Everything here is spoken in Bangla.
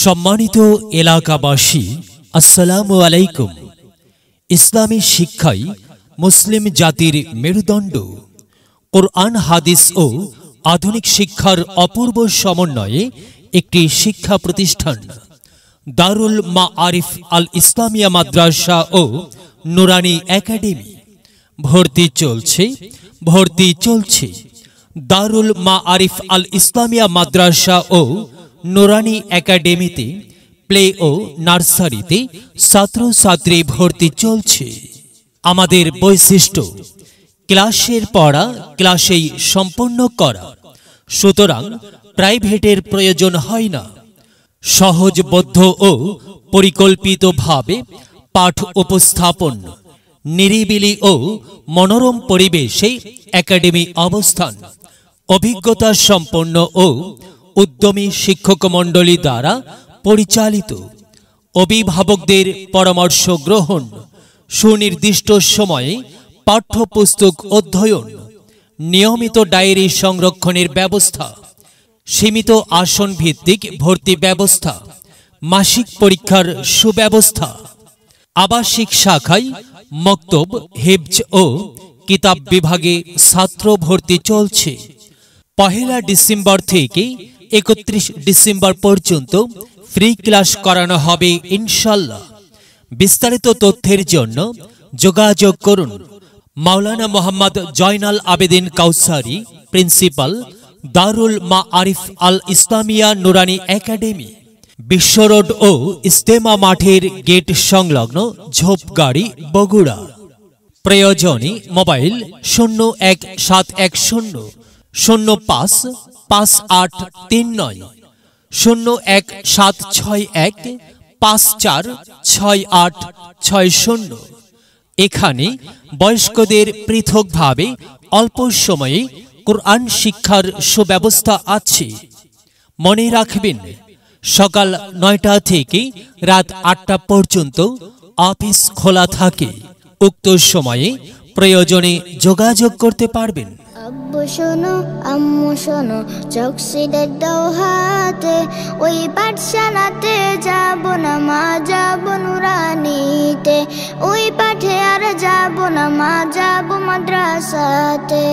সম্মানিত এলাকাবাসী আসসালাম আলাইকুম ইসলামী শিক্ষাই মুসলিম জাতির মেরুদণ্ড কোরআন হাদিস ও আধুনিক শিক্ষার অপূর্ব সমন্বয়ে একটি শিক্ষা প্রতিষ্ঠান দারুল মা আরিফ আল ইসলামিয়া মাদ্রাসা ও নুরানি একাডেমি ভর্তি চলছে ভর্তি চলছে দারুল মা আরিফ আল ইসলামিয়া মাদ্রাসা ও নোরানি একাডেমিতে প্লে ও নার্সারিতে ছাত্রছাত্রী ভর্তি চলছে আমাদের বৈশিষ্ট্য ক্লাসের পড়া ক্লাসেই সম্পন্ন করা সুতরাং প্রাইভেটের প্রয়োজন হয় না সহজবদ্ধ ও পরিকল্পিতভাবে পাঠ উপস্থাপন নিরিবিলি ও মনোরম পরিবেশে একাডেমি অবস্থান অভিজ্ঞতা সম্পন্ন ও উদ্যমী শিক্ষক মণ্ডলী দ্বারা পরিচালিত অভিভাবকদের পরামর্শ গ্রহণ সুনির্দিষ্ট সময়ে পাঠ্যপুস্তক অধ্যয়ন নিয়মিত ডায়েরি সংরক্ষণের ব্যবস্থা সীমিত আসন ভিত্তিক ভর্তি ব্যবস্থা মাসিক পরীক্ষার সুব্যবস্থা আবাসিক শাখায় মক্তব হেবজ ও কিতাব বিভাগে ছাত্র ভর্তি চলছে পহেলা ডিসেম্বর থেকে একত্রিশ ডিসেম্বর পর্যন্ত ফ্রি ক্লাস করানো হবে ইনশাল্লাহ বিস্তারিত তথ্যের জন্য যোগাযোগ করুন মাওলানা মোহাম্মদ জয়নাল আবেদিন কাউসারি প্রিন্সিপাল দারুল মা আরিফ আল ইসলামিয়া নুরানি একাডেমি বিশ্ব রোড ও ইস্তেমা মাঠের গেট সংলগ্ন ঝোপগাড়ি বগুড়া প্রয়োজনী মোবাইল শূন্য এক সাত এক শূন্য শূন্য পাঁচ পাঁচ আট তিন নয় শূন্য এক সাত ছয় এক পাঁচ চার ছয় আট ছয় শূন্য এখানে বয়স্কদের পৃথকভাবে অল্প সময়ে কোরআন শিক্ষার সুব্যবস্থা আছে মনে রাখবেন সকাল নয়টা থেকে রাত আটটা পর্যন্ত অফিস খোলা থাকে উক্ত সময়ে প্রয়োজনে যোগাযোগ করতে পারবেন শোনো আম্মু শোনো চকসিডের দোহাতে ওই পাঠশালাতে যাব না মা যাব নুরানিতে ওই পাঠে আর যাব না মা যাব মাদ্রাসাতে